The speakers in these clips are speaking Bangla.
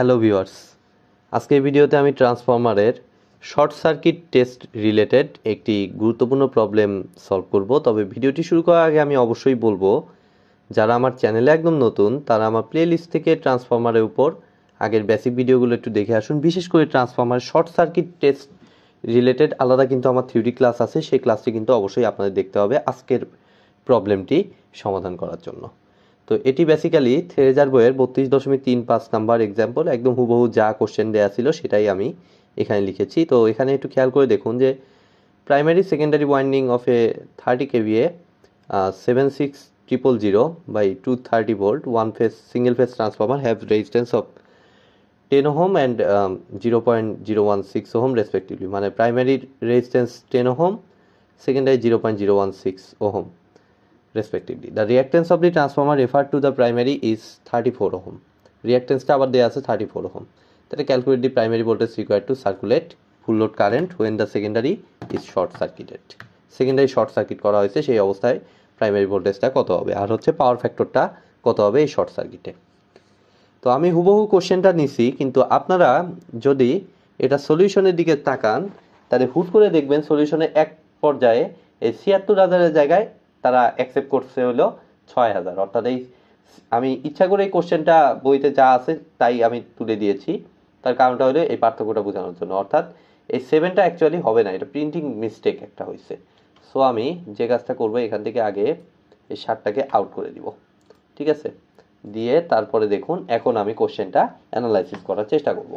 হ্যালো ভিওয়ার্স আজকের ভিডিওতে আমি ট্রান্সফর্মারের শর্ট সার্কিট টেস্ট রিলেটেড একটি গুরুত্বপূর্ণ প্রবলেম সলভ করব তবে ভিডিওটি শুরু করার আগে আমি অবশ্যই বলবো যারা আমার চ্যানেলে একদম নতুন তারা আমার প্লেলিস্ট থেকে ট্রান্সফর্মারের উপর আগের বেসিক ভিডিওগুলো একটু দেখে আসুন বিশেষ করে transformer short circuit test related আলাদা কিন্তু আমার থিওরি ক্লাস আছে সেই ক্লাসটি কিন্তু অবশ্যই আপনাদের দেখতে হবে আজকের প্রবলেমটি সমাধান করার জন্য তো এটি বেসিক্যালি হাজার বইয়ের বত্রিশ দশমিক তিন পাঁচ নাম্বার এক্সাম্পল একদম হুবহু যা কোশ্চেন দেওয়া ছিল সেটাই আমি এখানে লিখেছি তো এখানে একটু খেয়াল করে দেখুন যে primary secondary winding of a thirty KVA seven six triple zero by two thirty volt one phase single phase transformer have resistance of ten ohm and zero point zero one six ohm respectively মানে primary resistance ten ohm secondary zero point zero one six ohm respectively. The reactance of transformer refer to to the primary is 34 ohm. Reactanceটা আবার দেওয়া আছে থার্টি ফোর ohm. তাহলে calculate the primary voltage require to circulate full load current when the secondary is short circuited secondary short circuit করা হয়েছে সেই অবস্থায় প্রাইমারি ভোল্টেজটা কত হবে আর হচ্ছে পাওয়ার ফ্যাক্টরটা কত হবে এই শর্ট সার্কিটে তো আমি হুবহু কোশ্চেনটা নিছি কিন্তু আপনারা যদি এটা সলিউশনের দিকে তাকান তাহলে হুট করে দেখবেন সলিউশনে এক পর্যায়ে এই ছিয়াত্তর হাজারের জায়গায় তারা অ্যাকসেপ্ট করছে হলো ছয় হাজার অর্থাৎ এই আমি ইচ্ছা করে এই কোশ্চেনটা বইতে যা আছে তাই আমি তুলে দিয়েছি তার কারণটা হলো এই পার্থক্যটা বোঝানোর জন্য অর্থাৎ এই সেভেনটা অ্যাকচুয়ালি হবে না এটা প্রিন্টিং মিস্টেক একটা হয়েছে সো আমি যে কাজটা করব এখান থেকে আগে এই সাতটাকে আউট করে দিব ঠিক আছে দিয়ে তারপরে দেখুন এখন আমি কোশ্চেনটা অ্যানালাইসিস করার চেষ্টা করব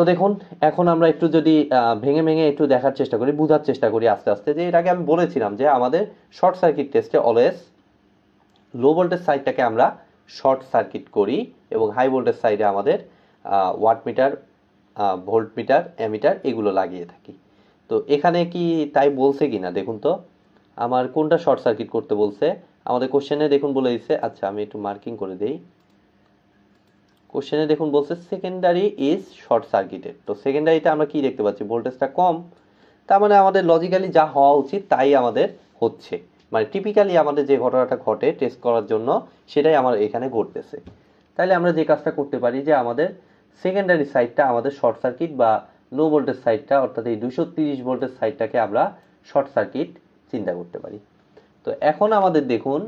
তো দেখুন এখন আমরা একটু যদি ভেঙে ভেঙে একটু দেখার চেষ্টা করি বোঝার চেষ্টা করি আস্তে আস্তে যে এটাকে আমি বলেছিলাম যে আমাদের শর্ট সার্কিট টেস্টে অলওয়েজ লো ভোল্টেজ সাইডটাকে আমরা শর্ট সার্কিট করি এবং হাই ভোল্টেজ সাইডে আমাদের watt meter volt meter ammeter এগুলো লাগিয়ে থাকি তো এখানে কি তাই বলছে কি না দেখুন তো আমার কোনটা শর্ট সার্কিট করতে বলছে আমাদের কোশ্চেনে দেখুন বলে দিচ্ছে আচ্ছা আমি একটু মার্কিং করে দিই কোশ্চেনে দেখুন বলছে সেকেন্ডারি ইজ শর্ট সার্কিটেড তো সেকেন্ডারিতে আমরা কি দেখতে পাচ্ছি ভোল্টেজটা কম তার মানে আমাদের লজিক্যালি যা হওয়া উচিত তাই আমাদের হচ্ছে মানে টিপিক্যালি আমাদের যে ঘটনাটা ঘটে টেস্ট করার জন্য সেটাই আমার এখানে ঘটতেছে তাহলে আমরা যে কাজটা করতে পারি যে আমাদের সেকেন্ডারি সাইডটা আমাদের শর্ট সার্কিট বা লো ভোল্টেজ সাইডটা অর্থাৎ এই দুশো তিরিশ ভোল্টেজ সাইডটাকে আমরা শর্ট সার্কিট চিন্তা করতে পারি তো এখন আমাদের দেখুন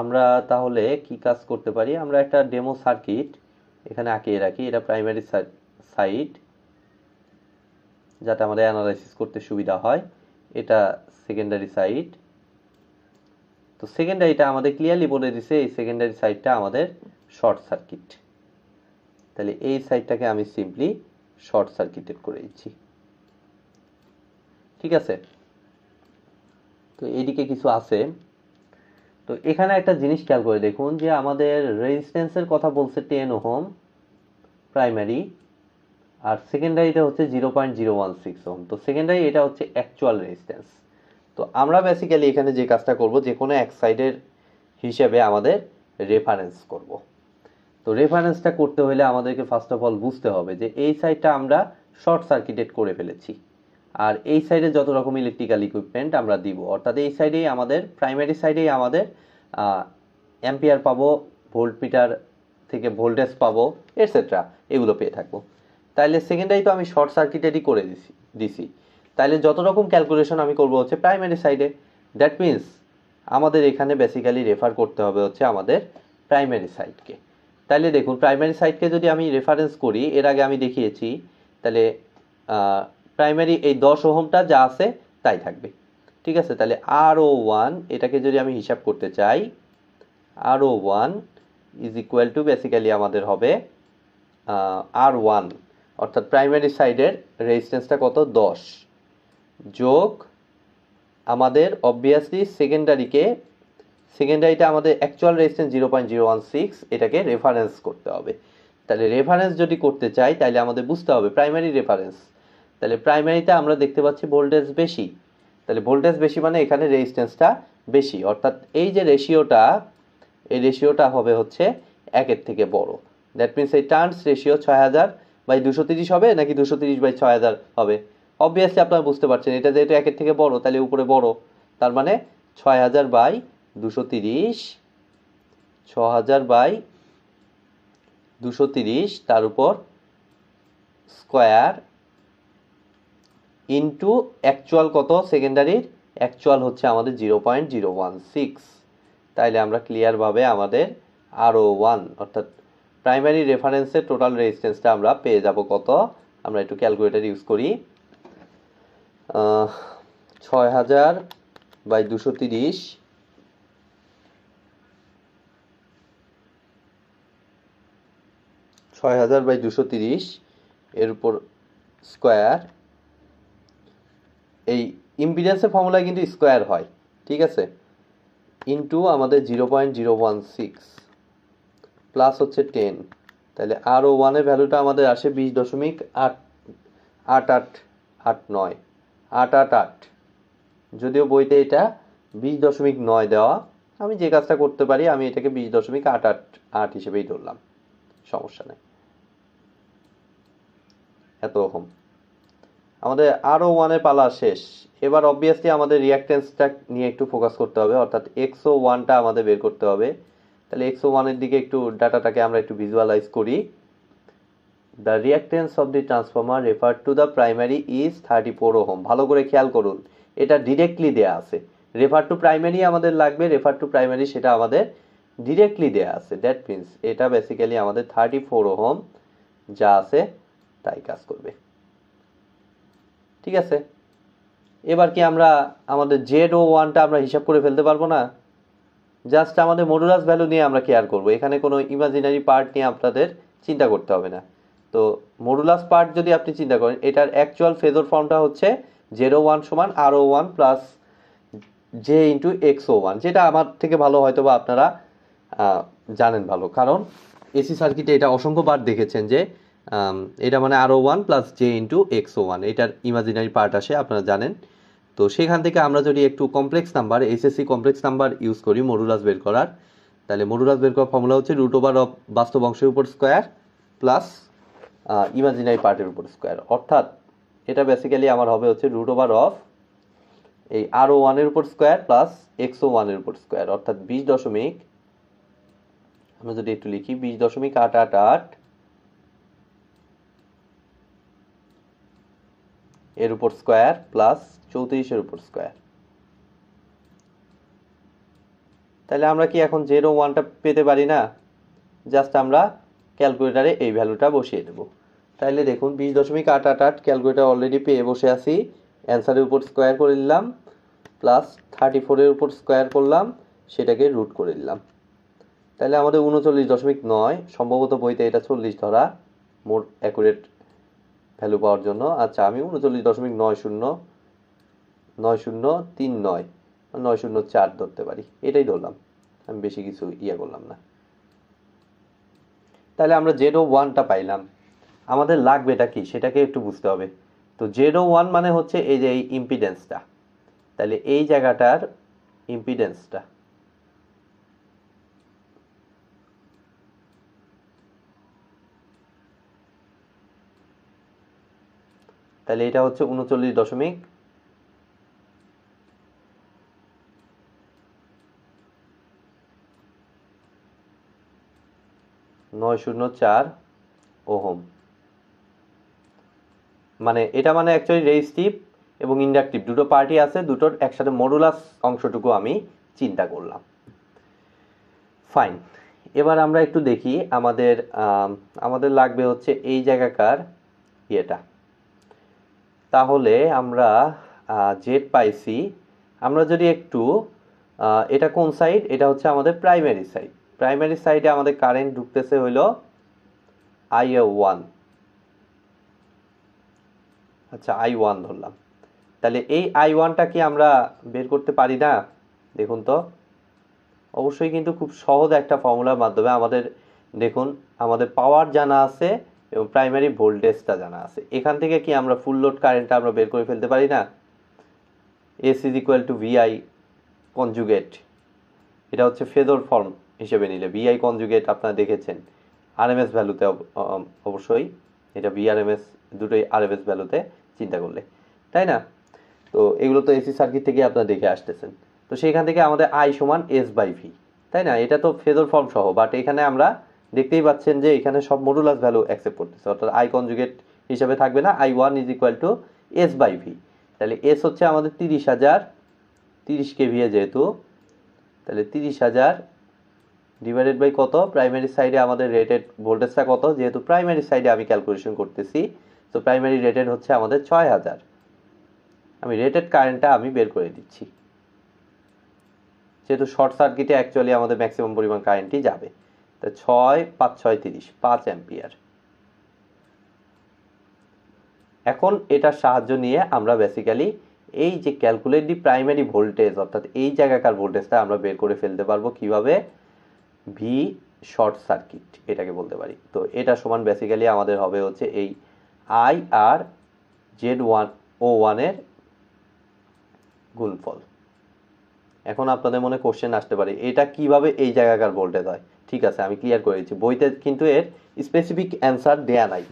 আমরা তাহলে কি কাজ করতে পারি আমরা একটা ডেমো সার্কিট এখানে আঁকিয়ে রাখি এটা প্রাইমারি সাইট যাতে আমাদের অ্যানালাইসিস করতে সুবিধা হয় এটা সেকেন্ডারি সাইট তো সেকেন্ডারিটা আমাদের ক্লিয়ারলি বলে দিছে এই সেকেন্ডারি সাইডটা আমাদের শর্ট সার্কিট তাহলে এই সাইডটাকে আমি সিম্পলি শর্ট সার্কিটেড করে দিচ্ছি ঠিক আছে তো এইদিকে কিছু আছে তো এখানে একটা জিনিস খেয়াল করে দেখুন যে আমাদের রেজিস্ট্যান্সের কথা বলছে টেন ওহম প্রাইমারি আর সেকেন্ডারিটা হচ্ছে zero point zero one six ohm তো সেকেন্ডারি এটা হচ্ছে অ্যাকচুয়াল রেজিস্ট্যান্স তো আমরা বেসিক্যালি এখানে যে কাজটা করব যে কোনো এক সাইডের হিসেবে আমাদের রেফারেন্স করব তো রেফারেন্সটা করতে হলে আমাদেরকে ফার্স্ট অফ অল বুঝতে হবে যে এই সাইডটা আমরা শর্ট সার্কিটেড করে ফেলেছি আর এই সাইডে যত রকম ইলেকট্রিক্যাল ইকুইপমেন্ট আমরা দিব অর্থাৎ এই সাইডেই আমাদের প্রাইমারি সাইডেই আমাদের অ্যাম্পিয়ার পাবো ভোল্টমিটার থেকে ভোল্টেজ পাবো এটসেট্রা এগুলো পেয়ে থাকবো তাহলে সেকেন্ডারি তো আমি শর্ট সার্কিটেরই করে দিছি দিছি তাহলে যত রকম ক্যালকুলেশন আমি করব হচ্ছে প্রাইমারি সাইডে দ্যাট মিন্স আমাদের এখানে বেসিক্যালি রেফার করতে হবে হচ্ছে আমাদের প্রাইমারি সাইডকে তাইলে দেখুন প্রাইমারি সাইডকে যদি আমি রেফারেন্স করি এর আগে আমি দেখিয়েছি তাহলে প্রাইমারি এই দশ ওহমটা যা আছে তাই থাকবে ঠিক আছে তাহলে আরও ওয়ান এটাকে যদি আমি হিসাব করতে চাই R O one is equal to basically আমাদের হবে আর ওয়ান অর্থাৎ প্রাইমারি সাইডের রেজিস্ট্যান্সটা কত দশ যোগ আমাদের অবভিয়াসলি সেকেন্ডারিকে সেকেন্ডারিটা আমাদের actual resistance zero point zero one six এটাকে রেফারেন্স করতে হবে তাহলে রেফারেন্স যদি করতে চাই তাহলে আমাদের বুঝতে হবে প্রাইমারি রেফারেন্স তাহলে প্রাইমারিতে আমরা দেখতে পাচ্ছি ভোল্টেজ বেশি তাহলে ভোল্টেজ বেশি মানে এখানে রেজিস্ট্যান্সটা বেশি অর্থাৎ এই যে রেশিওটা এই রেশিওটা হবে হচ্ছে একের থেকে বড় দ্যাট মিনস এই টার্নস রেশিও ছয় হাজার বাই দুশো তিরিশ হবে নাকি দুশো তিরিশ বাই ছয় হাজার হবে অবভিয়াসলি আপনারা বুঝতে পারছেন এটা যেহেতু একের থেকে বড় তাহলে উপরে বড় তার মানে ছয় হাজার বাই দুশো তিরিশ ছ হাজার বাই দুশো তিরিশ তার উপর স্কোয়ার ইন্টু অ্যাকচুয়াল কত সেকেন্ডারির অ্যাকচুয়াল হচ্ছে আমাদের zero point zero one six তাইলে আমরা ক্লিয়ারভাবে আমাদের আরও ওয়ান অর্থাৎ প্রাইমারি রেফারেন্সের টোটাল রেজিস্ট্যান্সটা আমরা পেয়ে যাব কত আমরা একটু ক্যালকুলেটার ইউজ করি ছয় হাজার বাই দুশো তিরিশ ছয় হাজার বাই দুশো তিরিশ এর উপর স্কোয়ার এই ইম্পিডেন্সের ফর্মুলা কিন্তু স্কোয়ার হয় ঠিক আছে ইন্টু আমাদের zero point zero one six plus হচ্ছে টেন তাহলে আর ও ওয়ানের ভ্যালুটা আমাদের আসে বিশ দশমিক আট আট আট আট নয় আট আট আট যদিও বইতে এটা বিশ দশমিক নয় দেওয়া আমি যে কাজটা করতে পারি আমি এটাকে বিশ দশমিক আট আট আট হিসেবেই ধরলাম সমস্যা নেই এত রকম আমাদের আরও ওয়ানের পালা শেষ এবার অবভিয়াসলি আমাদের রিয়াক্টেন্সটা নিয়ে একটু ফোকাস করতে হবে অর্থাৎ এক্সো ওয়ানটা আমাদের বের করতে হবে তাহলে এক্সো ওয়ানের দিকে একটু ডাটাটাকে আমরা একটু ভিজুয়ালাইজ করি the reactance of the transformer refer to the primary is thirty four ohm ভালো করে খেয়াল করুন এটা ডিরেক্টলি দেয়া আছে রেফার টু প্রাইমারি আমাদের লাগবে রেফার টু প্রাইমারি সেটা আমাদের ডিরেক্টলি দেয়া আছে দ্যাট মিনস এটা বেসিক্যালি আমাদের থার্টি ফোর ওহম যা আছে তাই কাজ করবে ঠিক আছে এবার কি আমরা আমাদের জেড ও ওয়ানটা আমরা হিসাব করে ফেলতে পারবো না জাস্ট আমাদের মডুলাস ভ্যালু নিয়ে আমরা কেয়ার করব এখানে কোনো ইমাজিনারি পার্ট নিয়ে আপনাদের চিন্তা করতে হবে না তো মডুলাস পার্ট যদি আপনি চিন্তা করেন এটার অ্যাকচুয়াল ফেজর ফর্মটা হচ্ছে জেরো ওয়ান সমান R O one plus j into ও ওয়ান যেটা আমার থেকে ভালো হয়তো বা আপনারা জানেন ভালো কারণ এসি সার্কিটে এটা অসংখ্যবার দেখেছেন যে এটা মানে R O one plus j into X one এটার ইমাজিনারি পার্ট আসে আপনারা জানেন তো সেখান থেকে আমরা যদি একটু complex number SSC complex number use করি মরুরাজ বের করার তাহলে মরুরাজ বের করার ফর্মুলা হচ্ছে রুট ওভার অফ বাস্তব অংশের উপর স্কোয়ার প্লাস ইমাজিনারি পার্টের উপর স্কোয়ার অর্থাৎ এটা বেসিক্যালি আমার হবে হচ্ছে রুট ওভার অফ এই আরও ওয়ানের উপর স্কোয়ার প্লাস এক্সও ওয়ানের উপর স্কোয়ার অর্থাৎ বিশ দশমিক আমরা যদি একটু লিখি বিশ দশমিক আট আট আট এর উপর স্কোয়ার প্লাস চৌত্রিশের উপর স্কোয়ার তাহলে আমরা কি এখন জিরো ওয়ানটা পেতে পারি না জাস্ট আমরা ক্যালকুলেটারে এই ভ্যালুটা বসিয়ে দেব তাহলে দেখুন বিশ দশমিক আট আট আট ক্যালকুলেটার অলরেডি পেয়ে বসে আছি অ্যান্সারের উপর স্কোয়ার করে নিলাম প্লাস থার্টি ফোরের উপর স্কোয়ার করলাম সেটাকে রুট করে নিলাম তাহলে আমাদের উনচল্লিশ দশমিক নয় সম্ভবত বইতে এটা চল্লিশ ধরা মোর অ্যাকুরেট ভ্যালু পাওয়ার জন্য আচ্ছা আমি উনচল্লিশ দশমিক নয় শূন্য নয় শূন্য তিন নয় নয় শূন্য চার ধরতে পারি এটাই ধরলাম আমি বেশি কিছু ইয়ে করলাম না তাহলে আমরা জেড ও ওয়ানটা পাইলাম আমাদের লাগবে এটা কি সেটাকে একটু বুঝতে হবে তো জেড ও ওয়ান মানে হচ্ছে এই যে এই ইম্পিডেন্সটা তাহলে এই জায়গাটার ইম্পিডেন্সটা তাহলে এটা হচ্ছে উনচল্লিশ দশমিক নয় শূন্য চার ওহম মানে এটা মানে অ্যাকচুয়ালি রেজিস্টিভ এবং ইন্ডাকটিভ দুটো পার্টি আছে দুটোর একসাথে মডুলাস অংশটুকু আমি চিন্তা করলাম ফাইন এবার আমরা একটু দেখি আমাদের আমাদের লাগবে হচ্ছে এই জায়গাকার ইয়েটা তাহলে আমরা জেড পাইছি আমরা যদি একটু এটা কোন সাইড এটা হচ্ছে আমাদের প্রাইমারি সাইড প্রাইমারি সাইডে আমাদের কারেন্ট ঢুকতেছে হইল আই ওয়ান আচ্ছা আই ওয়ান ধরলাম তাহলে এই আই ওয়ানটা কি আমরা বের করতে পারি না দেখুন তো অবশ্যই কিন্তু খুব সহজ একটা ফর্মুলার মাধ্যমে আমাদের দেখুন আমাদের পাওয়ার জানা আছে এবং প্রাইমারি ভোল্টেজটা জানা আছে এখান থেকে কি আমরা ফুল লোড কারেন্টটা আমরা বের করে ফেলতে পারি না S is equal to VI conjugate এটা হচ্ছে ফেদর ফর্ম হিসেবে নিলে ভিআই কনজুগেট আপনারা দেখেছেন আরএমএস ভ্যালুতে অবশ্যই এটা ভিআরএমএস দুটোই আরএমএস ভ্যালুতে চিন্তা করলে তাই না তো এগুলো তো এসি সার্কিট থেকে আপনারা দেখে আসতেছেন তো সেইখান থেকে আমাদের আই সমান এস বাই ভি তাই না এটা তো ফেদর ফর্ম সহ বাট এখানে আমরা দেখতেই পাচ্ছেন যে এখানে সব মডুলাস ভ্যালু অ্যাকসেপ্ট করতেছে অর্থাৎ আই কনজুগেট হিসাবে থাকবে না I one is equal to S by V তাহলে এস হচ্ছে আমাদের তিরিশ হাজার তিরিশ এ যেহেতু তাহলে তিরিশ হাজার ডিভাইডেড বাই কত প্রাইমারি সাইডে আমাদের রেটেড ভোল্টেজটা কত যেহেতু প্রাইমারি সাইডে আমি ক্যালকুলেশন করতেছি তো প্রাইমারি রেটেড হচ্ছে আমাদের ছয় হাজার আমি রেটেড কারেন্টটা আমি বের করে দিচ্ছি যেহেতু শর্ট সার্কিটে অ্যাকচুয়ালি আমাদের ম্যাক্সিমাম পরিমাণ কারেন্টই যাবে তা ছয় পাঁচ ছয় তিরিশ পাঁচ অ্যাম্পিয়ার এখন এটার সাহায্য নিয়ে আমরা বেসিক্যালি এই যে ক্যালকুলেট দি প্রাইমারি ভোল্টেজ অর্থাৎ এই জায়গাকার ভোল্টেজটা আমরা বের করে ফেলতে পারবো কিভাবে ভি শর্ট সার্কিট এটাকে বলতে পারি তো এটা সমান বেসিক্যালি আমাদের হবে হচ্ছে এই আই আর জেড ওয়ান ও ওয়ানের গুণফল এখন আপনাদের মনে কোশ্চেন আসতে পারে এটা কিভাবে এই জায়গাকার ভোল্টেজ হয় ঠিক আছে আমি ক্লিয়ার করে দিচ্ছি বইতে কিন্তু এর স্পেসিফিক অ্যান্সার দেয়া নাই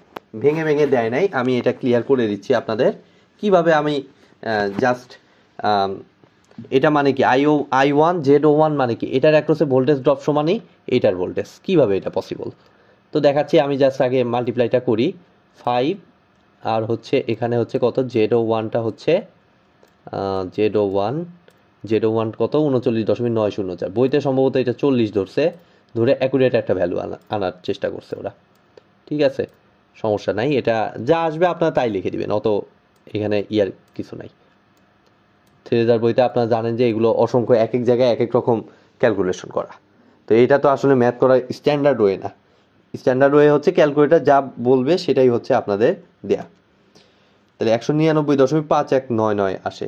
ভেঙে ভেঙে দেয় নাই আমি এটা ক্লিয়ার করে দিচ্ছি আপনাদের কিভাবে আমি জাস্ট এটা মানে কি I O I one Z O one মানে কি এটার অ্যাক্রসে ভোল্টেজ ড্রপ সমানই এটার ভোল্টেজ কিভাবে এটা পসিবল তো দেখাচ্ছি আমি জাস্ট আগে মাল্টিপ্লাইটা করি ফাইভ আর হচ্ছে এখানে হচ্ছে কত জেড ও ওয়ানটা হচ্ছে Z O one Z O one কত উনচল্লিশ দশমিক নয় শূন্য চার বইতে সম্ভবত এটা চল্লিশ ধরছে ধরে অ্যাকুরেট একটা ভ্যালু আনার চেষ্টা করছে ওরা ঠিক আছে সমস্যা নাই এটা যা আসবে আপনারা তাই লিখে দিবেন অত এখানে ইয়ার কিছু নাই থ্রেজার বইতে আপনারা জানেন যে এগুলো অসংখ্য এক এক জায়গায় এক এক রকম ক্যালকুলেশন করা তো এটা তো আসলে ম্যাথ করা স্ট্যান্ডার্ড ওয়ে না স্ট্যান্ডার্ড ওয়ে হচ্ছে ক্যালকুলেটার যা বলবে সেটাই হচ্ছে আপনাদের দেয়া তাহলে একশো নিরানব্বই দশমিক পাঁচ এক নয় নয় আসে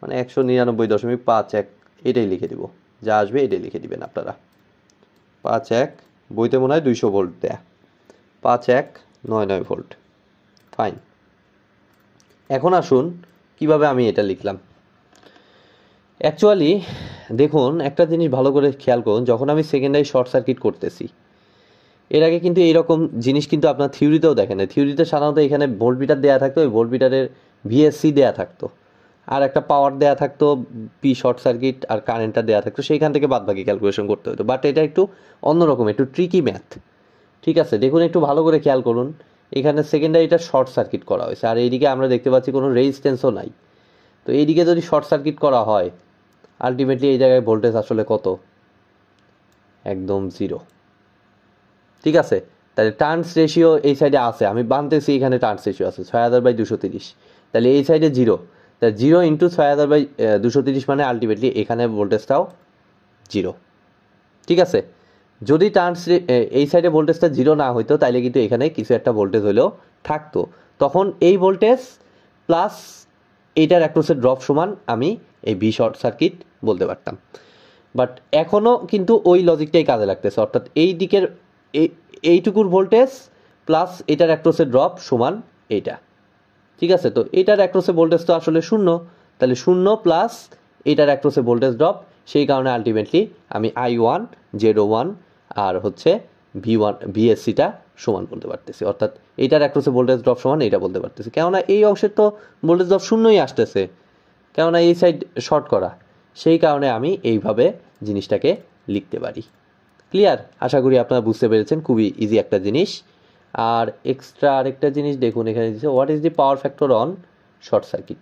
মানে একশো নিরানব্বই দশমিক পাঁচ এক এটাই লিখে দিব যা আসবে এটাই লিখে দিবেন আপনারা পাঁচ এক বইতে মনে হয় দুইশো ভোল্ট দেয়া পাঁচ এক নয় নয় ভোল্ট ফাইন এখন আসুন কিভাবে আমি এটা লিখলাম অ্যাকচুয়ালি দেখুন একটা জিনিস ভালো করে খেয়াল করুন যখন আমি সেকেন্ডারি শর্ট সার্কিট করতেছি এর আগে কিন্তু এইরকম জিনিস কিন্তু আপনার থিওরিতেও দেখেন থিওরিতে সাধারণত এখানে ভোল্ট মিটার দেওয়া থাকতো ওই ভোল্ট মিটারের ভিএসসি দেওয়া থাকতো আর একটা পাওয়ার দেয়া থাকতো পি শর্ট সার্কিট আর কারেন্টটা দেয়া থাকতো সেইখান থেকে বাদবাকি ক্যালকুলেশন করতে হতো বাট এটা একটু অন্যরকম একটু ট্রিকি ম্যাথ ঠিক আছে দেখুন একটু ভালো করে খেয়াল করুন এখানে সেকেন্ডারিটা শর্ট সার্কিট করা হয়েছে আর এইদিকে আমরা দেখতে পাচ্ছি কোনো রেজিস্ট্যান্সও নাই তো এইদিকে যদি শর্ট সার্কিট করা হয় আলটিমেটলি এই জায়গায় ভোল্টেজ আসলে কত একদম জিরো ঠিক আছে তাহলে টার্নস রেশিও এই সাইডে আছে আমি বানতেছি এখানে টার্নস রেশিও আছে ছয় হাজার বাই দুশো তিরিশ তাহলে এই সাইডে জিরো তা জিরো ইন্টু ছয় হাজার বাই দুশো তিরিশ মানে আলটিমেটলি এখানে ভোল্টেজটাও জিরো ঠিক আছে যদি টার্নস এই সাইডে ভোল্টেজটা জিরো না হইতো তাহলে কিন্তু এখানে কিছু একটা ভোল্টেজ হলেও থাকতো তখন এই ভোল্টেজ প্লাস এইটার অ্যাক্রোসের ড্রপ সমান আমি এই বি শর্ট সার্কিট বলতে পারতাম বাট এখনও কিন্তু ওই লজিকটাই কাজে লাগতেছে অর্থাৎ এই দিকের এইটুকুর ভোল্টেজ প্লাস এটার অ্যাক্রোসের ড্রপ সমান এইটা ঠিক আছে তো এটার অ্যাক্রোসে ভোল্টেজ তো আসলে শূন্য তাহলে শূন্য প্লাস এটার অ্যাক্রোসে ভোল্টেজ ড্রপ সেই কারণে আলটিমেটলি আমি আই ওয়ান জেরো ওয়ান আর হচ্ছে ভি ওয়ান ভিএসসিটা সমান বলতে পারতেছি অর্থাৎ এটার অ্যাক্রোসে ভোল্টেজ ড্রপ সমান এটা বলতে পারতেছি কেননা এই অংশের তো ভোল্টেজ ড্রপ শূন্যই আসতেছে কেননা এই সাইড শর্ট করা সেই কারণে আমি এইভাবে জিনিসটাকে লিখতে পারি ক্লিয়ার আশা করি আপনারা বুঝতে পেরেছেন খুবই ইজি একটা জিনিস আর এক্সট্রা আরেকটা জিনিস দেখুন এখানে দিচ্ছে what is the power factor on short circuit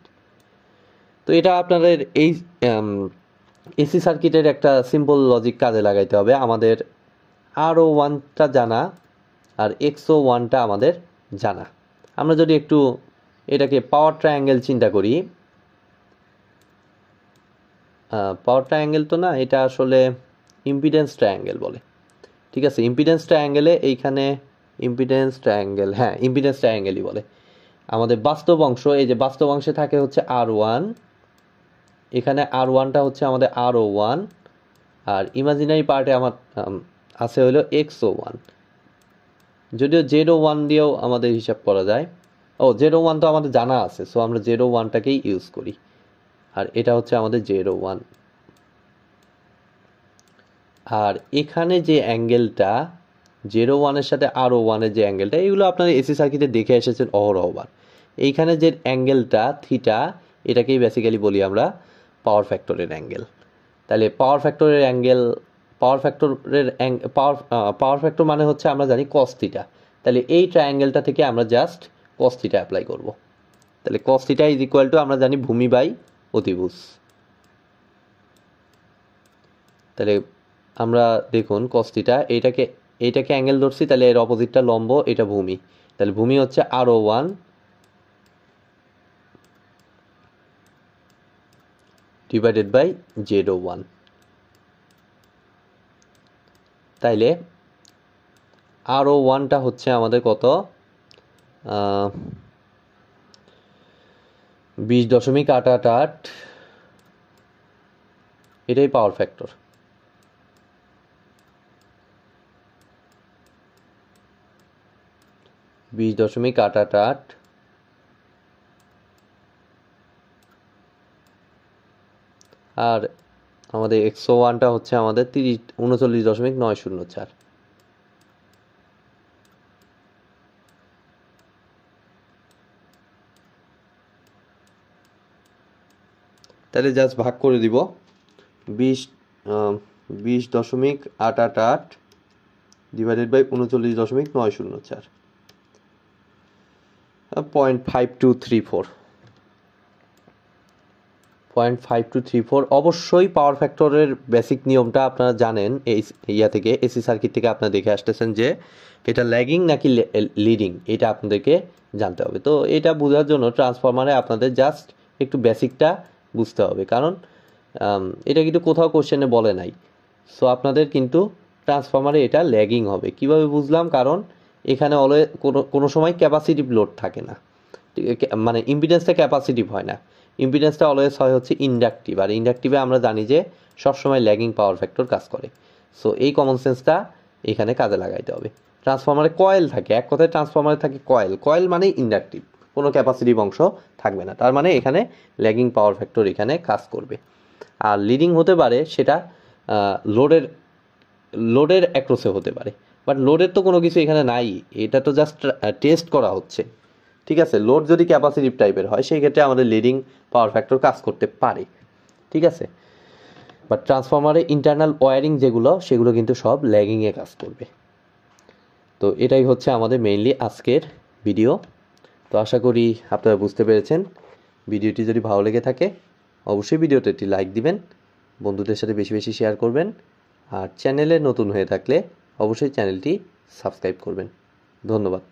তো এটা আপনাদের এই এসি সার্কিটের একটা সিম্পল লজিক কাজে লাগাইতে হবে আমাদের আরও ওয়ানটা জানা আর এক্সও ওয়ানটা আমাদের জানা আমরা যদি একটু এটাকে পাওয়ার ট্রায়াঙ্গেল চিন্তা করি পাওয়ার ট্রায়াঙ্গেল তো না এটা আসলে ইম্পিডেন্স ট্রায়াঙ্গেল বলে ঠিক আছে ইম্পিডেন্স ট্রায়াঙ্গেলে এইখানে ইম্পিডেন্স ট্রায়াঙ্গেল হ্যাঁ ইম্পিডেন্স ট্রায়াঙ্গেলই বলে আমাদের বাস্তব অংশ এই যে বাস্তব অংশে থাকে হচ্ছে আর ওয়ান এখানে আর ওয়ানটা হচ্ছে আমাদের আর ও ওয়ান আর ইমাজিনারি পার্টে আমার আছে হলো এক্স ও ওয়ান যদিও জেরো ওয়ান দিয়েও আমাদের হিসাব করা যায় ও ও ওয়ান তো আমাদের জানা আছে সো আমরা জেরো ওয়ানটাকেই ইউজ করি আর এটা হচ্ছে আমাদের জেরো ওয়ান আর এখানে যে অ্যাঙ্গেলটা জিরো ওয়ানের সাথে আরও ওয়ানের যে অ্যাঙ্গেলটা এইগুলো আপনারা এসি সার্কিটে দেখে এসেছেন অহরহবার এইখানে যে অ্যাঙ্গেলটা থিটা এটাকেই বেসিক্যালি বলি আমরা পাওয়ার ফ্যাক্টরের অ্যাঙ্গেল তাহলে পাওয়ার ফ্যাক্টরের অ্যাঙ্গেল পাওয়ার ফ্যাক্টরের পাওয়ার পাওয়ার ফ্যাক্টর মানে হচ্ছে আমরা জানি কস্তিটা তাহলে এই ট্রায়াঙ্গেলটা থেকে আমরা জাস্ট কস্তিটা অ্যাপ্লাই করব তাহলে কস্তিটা ইজ ইকুয়াল টু আমরা জানি ভূমি বাই অতিভুজ তাহলে আমরা দেখুন কস্তিটা এটাকে এইটাকে অ্যাঙ্গেল ধরছি তাহলে এর অপোজিটটা লম্ব এটা ভূমি তাহলে ভূমি হচ্ছে R O one divided by Z one তাইলে আরও ওয়ানটা হচ্ছে আমাদের কত বিশ দশমিক আট আট আট এটাই পাওয়ার ফ্যাক্টর বিশ দশমিক আট আট আট আর আমাদের একশো ওয়ানটা হচ্ছে আমাদের তিরিশ উনচল্লিশ দশমিক নয় শূন্য চার তাহলে জাস্ট ভাগ করে দিব বিশ বিশ দশমিক আট আট আট ডিভাইডেড বাই উনচল্লিশ দশমিক নয় শূন্য চার point five two three four point five two three four অবশ্যই পাওয়ার ফ্যাক্টরের বেসিক নিয়মটা আপনারা জানেন এই ইয়া থেকে এসি সার্কিট থেকে আপনারা দেখে আসতেছেন যে এটা ল্যাগিং নাকি লিডিং এটা আপনাদেরকে জানতে হবে তো এটা বোঝার জন্য ট্রান্সফরমারে আপনাদের জাস্ট একটু বেসিকটা বুঝতে হবে কারণ এটা কিন্তু কোথাও কোশ্চেনে বলে নাই সো আপনাদের কিন্তু ট্রান্সফরমারে এটা ল্যাগিং হবে কিভাবে বুঝলাম কারণ এখানে অলওয়ে কোনো কোনো সময় ক্যাপাসিটিভ লোড থাকে না মানে ইম্পিডেন্সটা ক্যাপাসিটিভ হয় না ইম্পিডেন্সটা অলওয়েজ হয় হচ্ছে ইন্ডাকটিভ আর ইন্ডাকটিভে আমরা জানি যে সবসময় ল্যাগিং পাওয়ার ফ্যাক্টর কাজ করে সো এই কমন সেন্সটা এখানে কাজে লাগাইতে হবে ট্রান্সফর্মারে কয়েল থাকে এক কথায় ট্রান্সফর্মারে থাকে কয়েল কয়েল মানে ইন্ডাকটিভ কোনো ক্যাপাসিটিভ অংশ থাকবে না তার মানে এখানে ল্যাগিং পাওয়ার ফ্যাক্টর এখানে কাজ করবে আর লিডিং হতে পারে সেটা লোডের লোডের অ্যাক্রোসে হতে পারে বাট লোডের তো কোনো কিছু এখানে নাই এটা তো জাস্ট টেস্ট করা হচ্ছে ঠিক আছে লোড যদি ক্যাপাসিটিভ টাইপের হয় সেই ক্ষেত্রে আমাদের লিডিং পাওয়ার ফ্যাক্টর কাজ করতে পারে ঠিক আছে বাট ট্রান্সফর্মারে ইন্টারনাল ওয়ারিং যেগুলো সেগুলো কিন্তু সব ল্যাগিংয়ে কাজ করবে তো এটাই হচ্ছে আমাদের মেইনলি আজকের ভিডিও তো আশা করি আপনারা বুঝতে পেরেছেন ভিডিওটি যদি ভালো লেগে থাকে অবশ্যই ভিডিওতে একটি লাইক দিবেন বন্ধুদের সাথে বেশি বেশি শেয়ার করবেন আর চ্যানেলে নতুন হয়ে থাকলে অবশ্যই চ্যানেলটি সাবস্ক্রাইব করবেন ধন্যবাদ